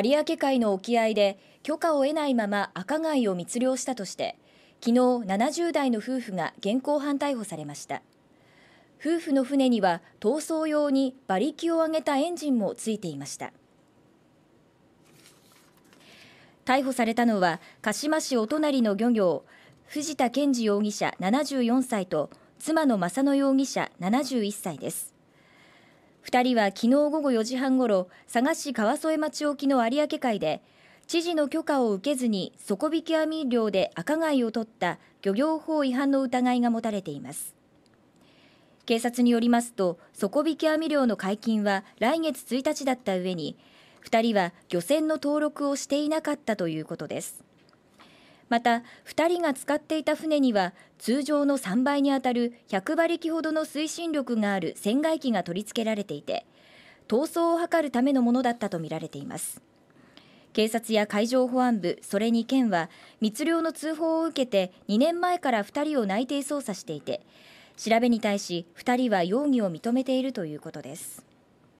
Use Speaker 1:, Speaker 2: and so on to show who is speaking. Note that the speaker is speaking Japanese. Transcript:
Speaker 1: 有明海の沖合で許可を得ないまま赤貝を密漁したとして昨日70代の夫婦が現行犯逮捕されました夫婦の船には逃走用に馬力を上げたエンジンもついていました逮捕されたのは鹿島市お隣の漁業藤田健二容疑者74歳と妻の正野容疑者71歳です2人は昨日午後4時半ごろ佐賀市川添町沖の有明海で知事の許可を受けずに底引き網漁で赤貝を取った漁業法違反の疑いが持たれています警察によりますと底引き網漁の解禁は来月1日だった上に2人は漁船の登録をしていなかったということですまた2人が使っていた船には通常の3倍にあたる100馬力ほどの推進力がある船外機が取り付けられていて逃走を図るためのものだったとみられています警察や海上保安部それに県は密漁の通報を受けて2年前から2人を内偵捜査していて調べに対し2人は容疑を認めているということです